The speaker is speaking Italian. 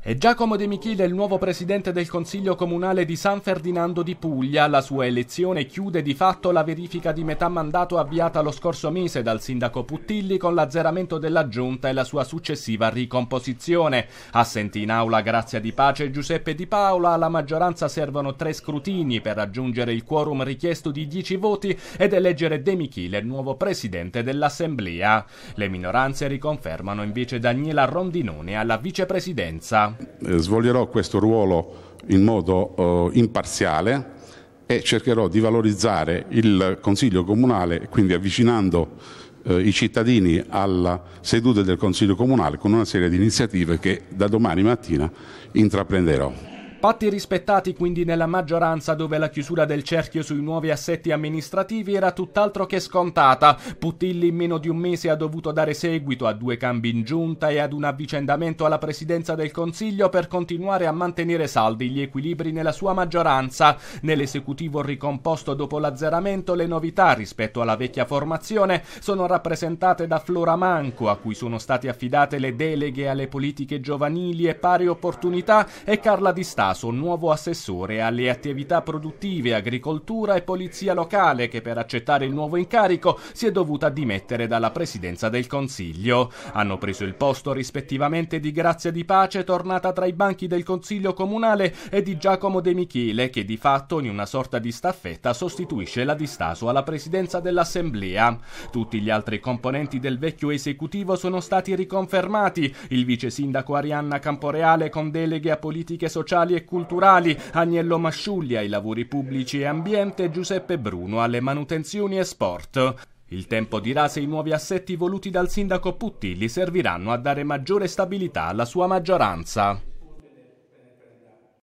È Giacomo De Michele il nuovo presidente del Consiglio Comunale di San Ferdinando di Puglia. La sua elezione chiude di fatto la verifica di metà mandato avviata lo scorso mese dal sindaco Puttilli con l'azzeramento della giunta e la sua successiva ricomposizione. Assenti in aula Grazia di Pace e Giuseppe Di Paola. Alla maggioranza servono tre scrutini per raggiungere il quorum richiesto di dieci voti ed eleggere De Michele il nuovo presidente dell'Assemblea. Le minoranze riconfermano invece Daniela Rondinone alla vicepresidenza. Eh, svolgerò questo ruolo in modo eh, imparziale e cercherò di valorizzare il Consiglio Comunale, quindi avvicinando eh, i cittadini alla seduta del Consiglio Comunale con una serie di iniziative che da domani mattina intraprenderò. Patti rispettati quindi nella maggioranza dove la chiusura del cerchio sui nuovi assetti amministrativi era tutt'altro che scontata. Putilli in meno di un mese ha dovuto dare seguito a due cambi in giunta e ad un avvicendamento alla presidenza del Consiglio per continuare a mantenere saldi gli equilibri nella sua maggioranza. Nell'esecutivo ricomposto dopo l'azzeramento le novità rispetto alla vecchia formazione sono rappresentate da Flora Manco a cui sono state affidate le deleghe alle politiche giovanili e pari opportunità e Carla Di Stato caso nuovo assessore alle attività produttive, agricoltura e polizia locale che per accettare il nuovo incarico si è dovuta dimettere dalla presidenza del Consiglio. Hanno preso il posto rispettivamente di Grazia di Pace, tornata tra i banchi del Consiglio Comunale, e di Giacomo De Michele, che di fatto in una sorta di staffetta sostituisce la di Staso alla presidenza dell'Assemblea. Tutti gli altri componenti del vecchio esecutivo sono stati riconfermati. Il vice sindaco Arianna Camporeale con deleghe a politiche sociali e e culturali, Agnello Masciugli ai lavori pubblici e ambiente Giuseppe Bruno alle manutenzioni e sport. Il tempo dirà se i nuovi assetti voluti dal sindaco Putti gli serviranno a dare maggiore stabilità alla sua maggioranza.